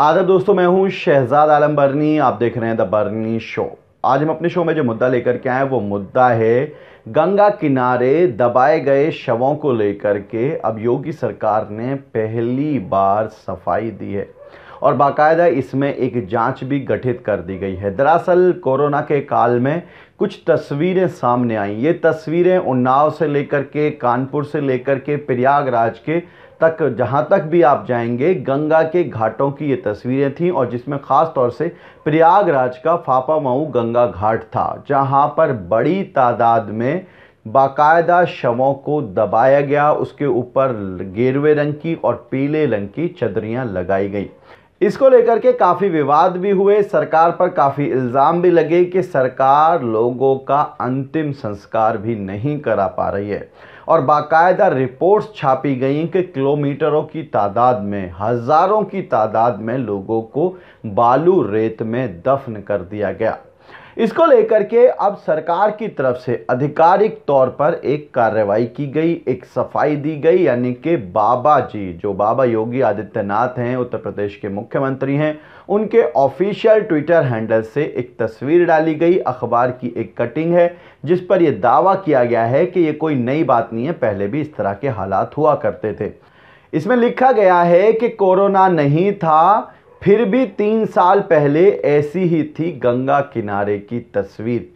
आदर दोस्तों मैं हूं शहजाद आलम बर्नी आप देख रहे हैं द बर्नी शो आज हम अपने शो में जो मुद्दा लेकर के आए वो मुद्दा है गंगा किनारे दबाए गए शवों को लेकर के अब योगी सरकार ने पहली बार सफाई दी है और बाकायदा इसमें एक जांच भी गठित कर दी गई है दरअसल कोरोना के काल में कुछ तस्वीरें सामने आई ये तस्वीरें उन्नाव से लेकर के कानपुर से लेकर के प्रयागराज के तक जहाँ तक भी आप जाएंगे गंगा के घाटों की ये तस्वीरें थीं और जिसमें ख़ास तौर से प्रयागराज का फापा मऊ गंगा घाट था जहाँ पर बड़ी तादाद में बाकायदा शवों को दबाया गया उसके ऊपर गेरवे रंग की और पीले रंग की चदरियाँ लगाई गई इसको लेकर के काफ़ी विवाद भी हुए सरकार पर काफ़ी इल्ज़ाम भी लगे कि सरकार लोगों का अंतिम संस्कार भी नहीं करा पा रही है और बाकायदा रिपोर्ट्स छापी गई कि किलोमीटरों की तादाद में हज़ारों की तादाद में लोगों को बालू रेत में दफन कर दिया गया इसको लेकर के अब सरकार की तरफ से आधिकारिक तौर पर एक कार्रवाई की गई एक सफाई दी गई यानी कि बाबा जी जो बाबा योगी आदित्यनाथ हैं उत्तर प्रदेश के मुख्यमंत्री हैं उनके ऑफिशियल ट्विटर हैंडल से एक तस्वीर डाली गई अखबार की एक कटिंग है जिस पर यह दावा किया गया है कि ये कोई नई बात नहीं है पहले भी इस तरह के हालात हुआ करते थे इसमें लिखा गया है कि कोरोना नहीं था फिर भी तीन साल पहले ऐसी ही थी गंगा किनारे की तस्वीर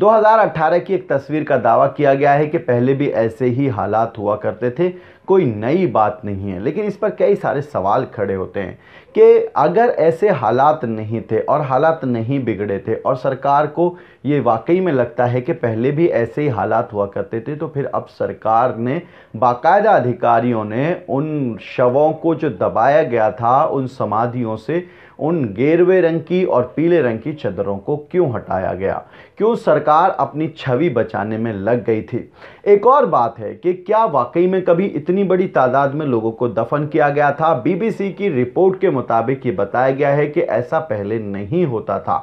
2018 की एक तस्वीर का दावा किया गया है कि पहले भी ऐसे ही हालात हुआ करते थे कोई नई बात नहीं है लेकिन इस पर कई सारे सवाल खड़े होते हैं कि अगर ऐसे हालात नहीं थे और हालात नहीं बिगड़े थे और सरकार को ये वाकई में लगता है कि पहले भी ऐसे ही हालात हुआ करते थे तो फिर अब सरकार ने बाकायदा अधिकारियों ने उन शवों को जो दबाया गया था उन समाधियों से उन गेरवे रंग की और पीले रंग की चादरों को क्यों हटाया गया क्यों सरकार अपनी छवि बचाने में लग गई थी एक और बात है कि क्या वाकई में कभी इतनी बड़ी तादाद में लोगों को दफन किया गया था बीबीसी की रिपोर्ट के मुताबिक ये बताया गया है कि ऐसा पहले नहीं होता था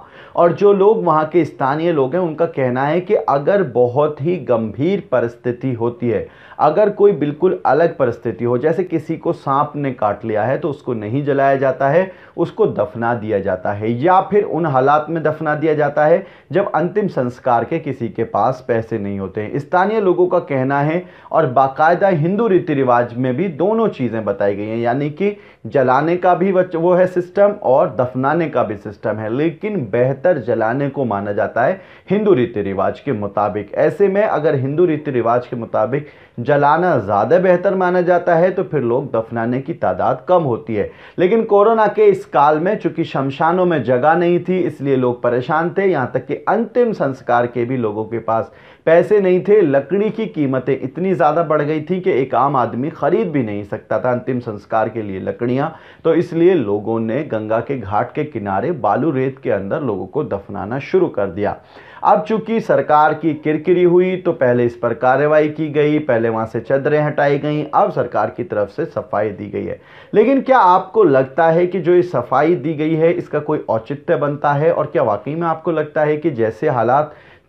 और जो लोग वहाँ के स्थानीय लोग हैं उनका कहना है कि अगर बहुत ही गंभीर परिस्थिति होती है अगर कोई बिल्कुल अलग परिस्थिति हो जैसे किसी को सांप ने काट लिया है तो उसको नहीं जलाया जाता है उसको दफ दफना दिया जाता है या फिर उन हालात में दफना दिया जाता है जब अंतिम संस्कार के किसी के पास पैसे नहीं होते हैं स्थानीय लोगों का कहना है और बाकायदा हिंदू रीति रिवाज में भी दोनों चीज़ें बताई गई हैं यानी कि जलाने का भी वो है सिस्टम और दफनाने का भी सिस्टम है लेकिन बेहतर जलाने को माना जाता है हिंदू रीति रिवाज के मुताबिक ऐसे में अगर हिंदू रीति रिवाज के मुताबिक जलाना ज़्यादा बेहतर माना जाता है तो फिर लोग दफनाने की तादाद कम होती है लेकिन कोरोना के इस काल में चूंकि शमशानों में जगह नहीं थी इसलिए लोग परेशान थे यहाँ तक कि अंतिम संस्कार के भी लोगों के पास पैसे नहीं थे लकड़ी की कीमतें इतनी ज़्यादा बढ़ गई थी कि एक आम आदमी ख़रीद भी नहीं सकता था अंतिम संस्कार के लिए लकड़ियाँ तो इसलिए लोगों ने गंगा के घाट के किनारे बालू रेत के अंदर लोगों को दफनाना शुरू कर दिया अब चूंकि सरकार की किरकिरी हुई तो पहले इस पर कार्रवाई की गई पहले वहाँ से चदरें हटाई गई अब सरकार की तरफ से सफाई दी गई है लेकिन क्या आपको लगता है कि जो ये सफाई दी गई है इसका कोई औचित्य बनता है और क्या वाकई में आपको लगता है कि जैसे हालात